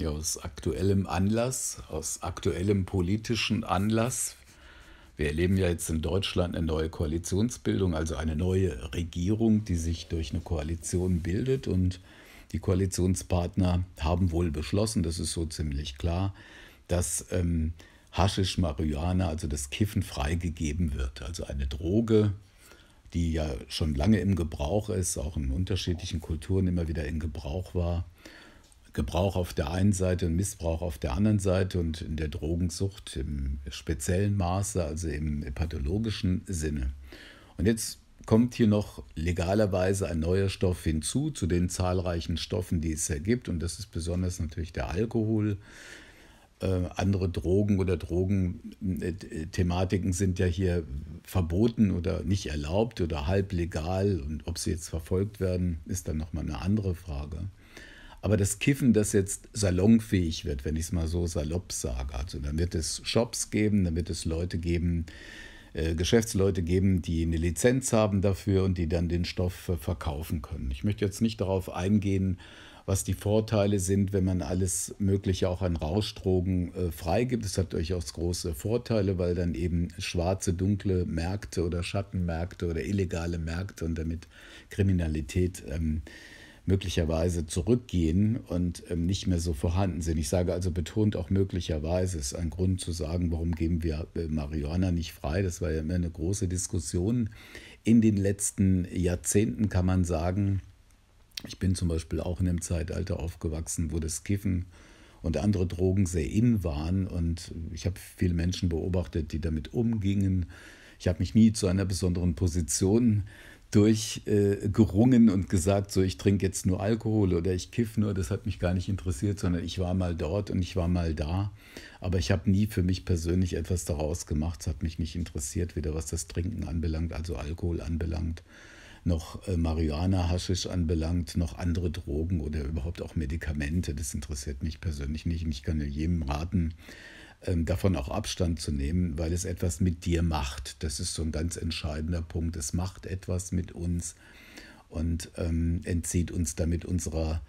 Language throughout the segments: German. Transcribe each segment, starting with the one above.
Ja, aus aktuellem Anlass, aus aktuellem politischen Anlass. Wir erleben ja jetzt in Deutschland eine neue Koalitionsbildung, also eine neue Regierung, die sich durch eine Koalition bildet. Und die Koalitionspartner haben wohl beschlossen, das ist so ziemlich klar, dass ähm, Haschisch Marihuana, also das Kiffen, freigegeben wird. Also eine Droge, die ja schon lange im Gebrauch ist, auch in unterschiedlichen Kulturen immer wieder in Gebrauch war Gebrauch auf der einen Seite und Missbrauch auf der anderen Seite und in der Drogensucht im speziellen Maße, also im pathologischen Sinne. Und jetzt kommt hier noch legalerweise ein neuer Stoff hinzu zu den zahlreichen Stoffen, die es ja gibt. Und das ist besonders natürlich der Alkohol. Äh, andere Drogen oder Drogenthematiken sind ja hier verboten oder nicht erlaubt oder halb legal. Und ob sie jetzt verfolgt werden, ist dann nochmal eine andere Frage. Aber das Kiffen, das jetzt salonfähig wird, wenn ich es mal so salopp sage, also dann wird es Shops geben, dann wird es Leute geben, äh, Geschäftsleute geben, die eine Lizenz haben dafür und die dann den Stoff verkaufen können. Ich möchte jetzt nicht darauf eingehen, was die Vorteile sind, wenn man alles Mögliche auch an Rauschdrogen äh, freigibt. Das hat durchaus große Vorteile, weil dann eben schwarze, dunkle Märkte oder Schattenmärkte oder illegale Märkte und damit Kriminalität ähm, möglicherweise zurückgehen und ähm, nicht mehr so vorhanden sind. Ich sage also betont auch möglicherweise, ist ein Grund zu sagen, warum geben wir äh, Marihuana nicht frei. Das war ja immer eine große Diskussion. In den letzten Jahrzehnten kann man sagen, ich bin zum Beispiel auch in einem Zeitalter aufgewachsen, wo das Kiffen und andere Drogen sehr in waren und ich habe viele Menschen beobachtet, die damit umgingen. Ich habe mich nie zu einer besonderen Position durchgerungen äh, und gesagt, so ich trinke jetzt nur Alkohol oder ich kiff nur, das hat mich gar nicht interessiert, sondern ich war mal dort und ich war mal da. Aber ich habe nie für mich persönlich etwas daraus gemacht. Es hat mich nicht interessiert, weder was das Trinken anbelangt, also Alkohol anbelangt, noch äh, Marihuana, Haschisch anbelangt, noch andere Drogen oder überhaupt auch Medikamente. Das interessiert mich persönlich nicht. Und ich kann jedem raten, ähm, davon auch Abstand zu nehmen, weil es etwas mit dir macht. Das ist so ein ganz entscheidender Punkt. Es macht etwas mit uns und ähm, entzieht uns damit unserer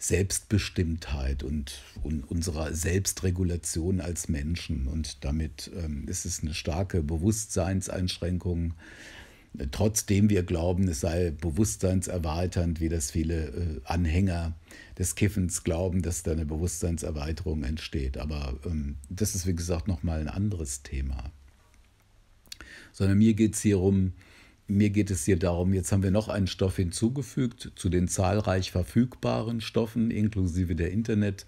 Selbstbestimmtheit und, und, unserer Selbstregulation als Menschen. Und damit ähm, ist es eine starke Bewusstseinseinschränkung, trotzdem wir glauben, es sei bewusstseinserweiternd, wie das viele äh, Anhänger des Kiffens glauben, dass da eine Bewusstseinserweiterung entsteht. Aber ähm, das ist, wie gesagt, nochmal ein anderes Thema. Sondern mir geht es hier um, mir geht es hier darum, jetzt haben wir noch einen Stoff hinzugefügt zu den zahlreich verfügbaren Stoffen, inklusive der Internet,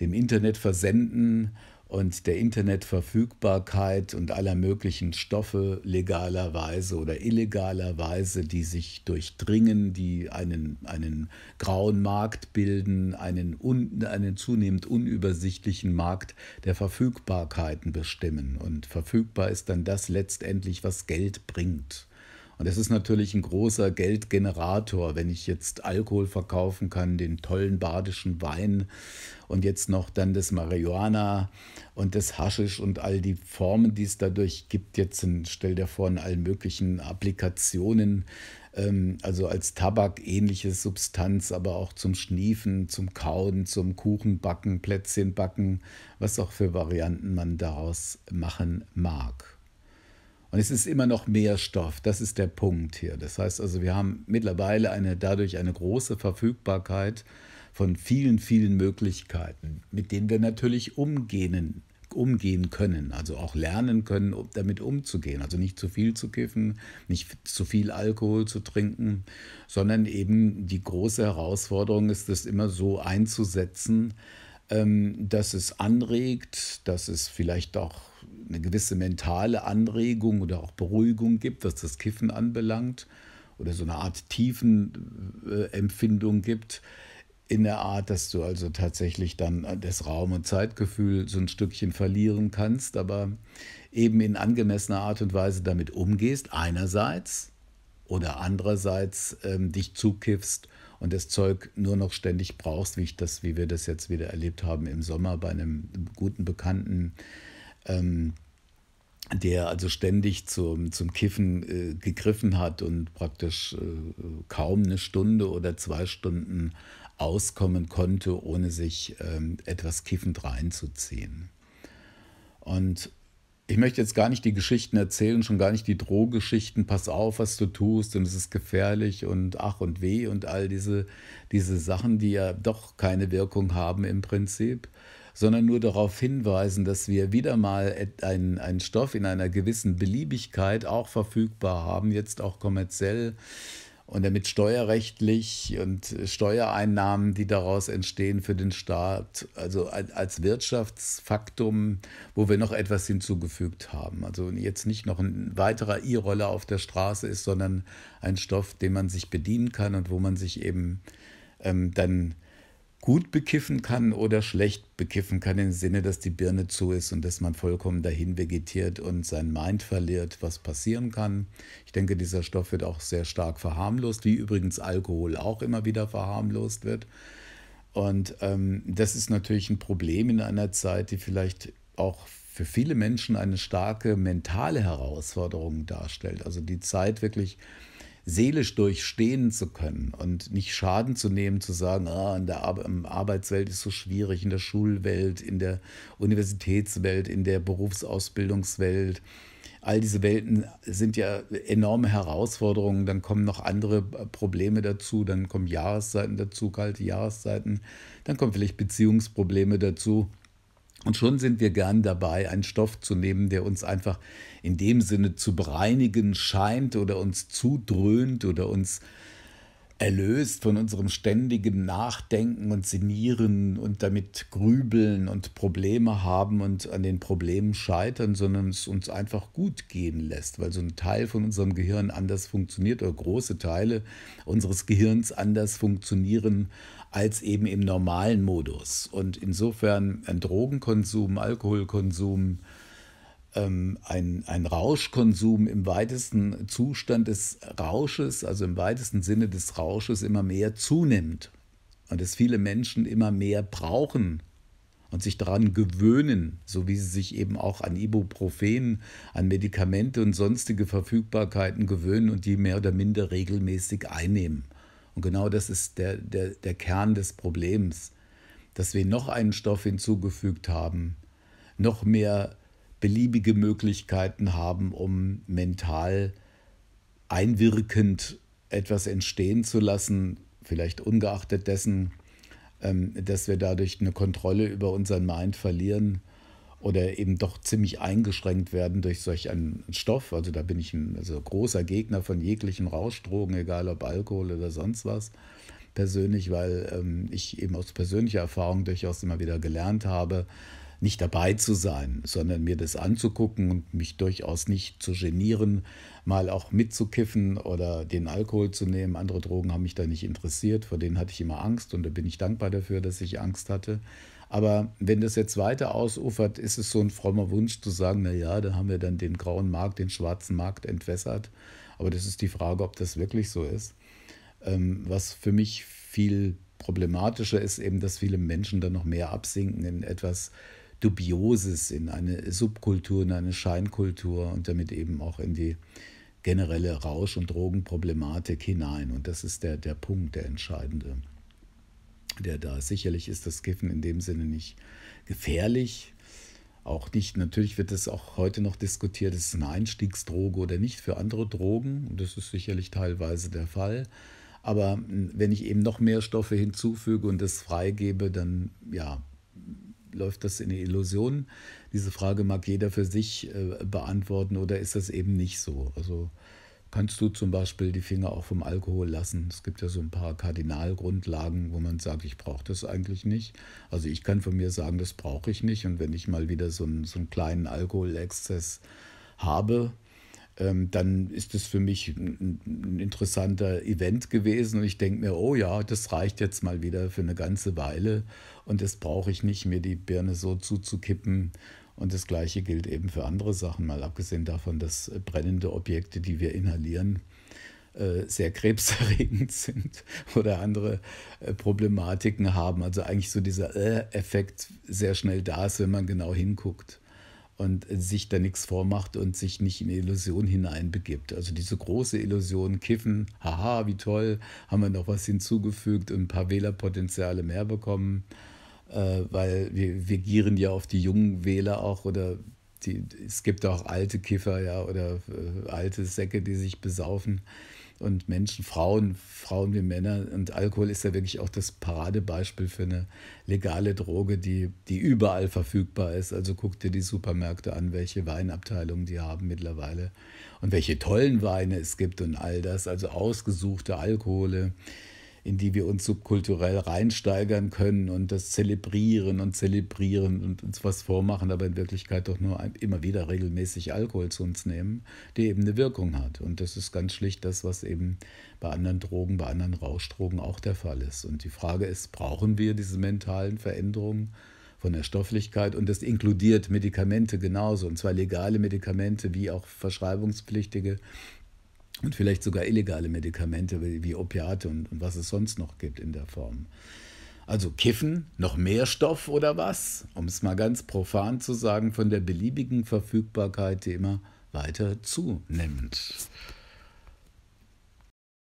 dem Internet versenden und der Internetverfügbarkeit und aller möglichen Stoffe legalerweise oder illegalerweise, die sich durchdringen, die einen, einen grauen Markt bilden, einen, un, einen zunehmend unübersichtlichen Markt der Verfügbarkeiten bestimmen. Und verfügbar ist dann das letztendlich, was Geld bringt. Und das ist natürlich ein großer Geldgenerator, wenn ich jetzt Alkohol verkaufen kann, den tollen badischen Wein und jetzt noch dann das Marihuana und das Haschisch und all die Formen, die es dadurch gibt. Jetzt in, stell dir vor, in allen möglichen Applikationen, ähm, also als Tabak ähnliche Substanz, aber auch zum Schniefen, zum Kauen, zum Kuchenbacken, Plätzchenbacken, was auch für Varianten man daraus machen mag. Und es ist immer noch mehr Stoff. Das ist der Punkt hier. Das heißt also, wir haben mittlerweile eine, dadurch eine große Verfügbarkeit von vielen, vielen Möglichkeiten, mit denen wir natürlich umgehen, umgehen können, also auch lernen können, damit umzugehen. Also nicht zu viel zu kiffen, nicht zu viel Alkohol zu trinken, sondern eben die große Herausforderung ist, das immer so einzusetzen, ähm, dass es anregt, dass es vielleicht auch eine gewisse mentale Anregung oder auch Beruhigung gibt, was das Kiffen anbelangt, oder so eine Art Tiefenempfindung gibt, in der Art, dass du also tatsächlich dann das Raum- und Zeitgefühl so ein Stückchen verlieren kannst, aber eben in angemessener Art und Weise damit umgehst, einerseits oder andererseits ähm, dich zukiffst und das Zeug nur noch ständig brauchst, wie, ich das, wie wir das jetzt wieder erlebt haben im Sommer bei einem guten Bekannten, ähm, der also ständig zum, zum Kiffen äh, gegriffen hat und praktisch äh, kaum eine Stunde oder zwei Stunden auskommen konnte, ohne sich ähm, etwas kiffend reinzuziehen. Und ich möchte jetzt gar nicht die Geschichten erzählen, schon gar nicht die Drohgeschichten, pass auf, was du tust und es ist gefährlich und ach und weh und all diese, diese Sachen, die ja doch keine Wirkung haben im Prinzip, sondern nur darauf hinweisen, dass wir wieder mal einen, einen Stoff in einer gewissen Beliebigkeit auch verfügbar haben, jetzt auch kommerziell und damit steuerrechtlich und Steuereinnahmen, die daraus entstehen für den Staat, also als Wirtschaftsfaktum, wo wir noch etwas hinzugefügt haben. Also jetzt nicht noch ein weiterer E-Roller auf der Straße ist, sondern ein Stoff, den man sich bedienen kann und wo man sich eben ähm, dann gut bekiffen kann oder schlecht bekiffen kann, im Sinne, dass die Birne zu ist und dass man vollkommen dahin vegetiert und sein Mind verliert, was passieren kann. Ich denke, dieser Stoff wird auch sehr stark verharmlost, wie übrigens Alkohol auch immer wieder verharmlost wird. Und ähm, das ist natürlich ein Problem in einer Zeit, die vielleicht auch für viele Menschen eine starke mentale Herausforderung darstellt. Also die Zeit wirklich seelisch durchstehen zu können und nicht Schaden zu nehmen, zu sagen, ah, in der Ar Arbeitswelt ist so schwierig, in der Schulwelt, in der Universitätswelt, in der Berufsausbildungswelt. All diese Welten sind ja enorme Herausforderungen. Dann kommen noch andere äh, Probleme dazu, dann kommen Jahreszeiten dazu, kalte Jahreszeiten, dann kommen vielleicht Beziehungsprobleme dazu. Und schon sind wir gern dabei, einen Stoff zu nehmen, der uns einfach in dem Sinne zu bereinigen scheint oder uns zudröhnt oder uns erlöst von unserem ständigen Nachdenken und Sinieren und damit grübeln und Probleme haben und an den Problemen scheitern, sondern es uns einfach gut gehen lässt, weil so ein Teil von unserem Gehirn anders funktioniert oder große Teile unseres Gehirns anders funktionieren als eben im normalen Modus. Und insofern ein Drogenkonsum, Alkoholkonsum, ähm, ein, ein Rauschkonsum im weitesten Zustand des Rausches, also im weitesten Sinne des Rausches, immer mehr zunimmt und dass viele Menschen immer mehr brauchen und sich daran gewöhnen, so wie sie sich eben auch an Ibuprofen, an Medikamente und sonstige Verfügbarkeiten gewöhnen und die mehr oder minder regelmäßig einnehmen. Und genau das ist der, der, der Kern des Problems, dass wir noch einen Stoff hinzugefügt haben, noch mehr beliebige Möglichkeiten haben, um mental einwirkend etwas entstehen zu lassen, vielleicht ungeachtet dessen, ähm, dass wir dadurch eine Kontrolle über unseren Mind verlieren oder eben doch ziemlich eingeschränkt werden durch solch einen Stoff. Also da bin ich ein also großer Gegner von jeglichen Rauschdrogen, egal ob Alkohol oder sonst was, persönlich, weil ähm, ich eben aus persönlicher Erfahrung durchaus immer wieder gelernt habe, nicht dabei zu sein, sondern mir das anzugucken und mich durchaus nicht zu genieren, mal auch mitzukiffen oder den Alkohol zu nehmen. Andere Drogen haben mich da nicht interessiert, vor denen hatte ich immer Angst und da bin ich dankbar dafür, dass ich Angst hatte. Aber wenn das jetzt weiter ausufert, ist es so ein frommer Wunsch zu sagen, naja, da haben wir dann den grauen Markt, den schwarzen Markt entwässert. Aber das ist die Frage, ob das wirklich so ist. Ähm, was für mich viel problematischer ist, eben, dass viele Menschen dann noch mehr absinken in etwas, Dubioses, in eine Subkultur, in eine Scheinkultur und damit eben auch in die generelle Rausch- und Drogenproblematik hinein. Und das ist der, der Punkt, der entscheidende, der da ist. Sicherlich ist das Kiffen in dem Sinne nicht gefährlich. Auch nicht, natürlich wird das auch heute noch diskutiert, ist es eine Einstiegsdroge oder nicht für andere Drogen. Und das ist sicherlich teilweise der Fall. Aber wenn ich eben noch mehr Stoffe hinzufüge und das freigebe, dann ja, läuft das in die Illusion? Diese Frage mag jeder für sich äh, beantworten oder ist das eben nicht so? Also kannst du zum Beispiel die Finger auch vom Alkohol lassen. Es gibt ja so ein paar Kardinalgrundlagen, wo man sagt, ich brauche das eigentlich nicht. Also ich kann von mir sagen, das brauche ich nicht. Und wenn ich mal wieder so einen, so einen kleinen Alkoholexzess habe, ähm, dann ist das für mich ein, ein interessanter Event gewesen und ich denke mir, oh ja, das reicht jetzt mal wieder für eine ganze Weile und das brauche ich nicht, mir die Birne so zuzukippen. Und das Gleiche gilt eben für andere Sachen, mal abgesehen davon, dass brennende Objekte, die wir inhalieren, äh, sehr krebserregend sind oder andere äh, Problematiken haben. Also eigentlich so dieser äh, Effekt sehr schnell da ist, wenn man genau hinguckt und sich da nichts vormacht und sich nicht in Illusion hineinbegibt. Also diese große Illusion, kiffen, haha, wie toll, haben wir noch was hinzugefügt und ein paar Wählerpotenziale mehr bekommen, äh, weil wir, wir gieren ja auf die jungen Wähler auch oder die, es gibt auch alte Kiffer ja, oder äh, alte Säcke, die sich besaufen und Menschen, Frauen, Frauen wie Männer. Und Alkohol ist ja wirklich auch das Paradebeispiel für eine legale Droge, die, die überall verfügbar ist. Also guck dir die Supermärkte an, welche Weinabteilungen die haben mittlerweile und welche tollen Weine es gibt und all das. Also ausgesuchte Alkohole in die wir uns subkulturell reinsteigern können und das zelebrieren und zelebrieren und uns was vormachen, aber in Wirklichkeit doch nur immer wieder regelmäßig Alkohol zu uns nehmen, die eben eine Wirkung hat. Und das ist ganz schlicht das, was eben bei anderen Drogen, bei anderen Rauschdrogen auch der Fall ist. Und die Frage ist, brauchen wir diese mentalen Veränderungen? von der Stofflichkeit und das inkludiert Medikamente genauso, und zwar legale Medikamente wie auch verschreibungspflichtige und vielleicht sogar illegale Medikamente wie Opiate und, und was es sonst noch gibt in der Form. Also Kiffen, noch mehr Stoff oder was? Um es mal ganz profan zu sagen, von der beliebigen Verfügbarkeit, die immer weiter zunimmt.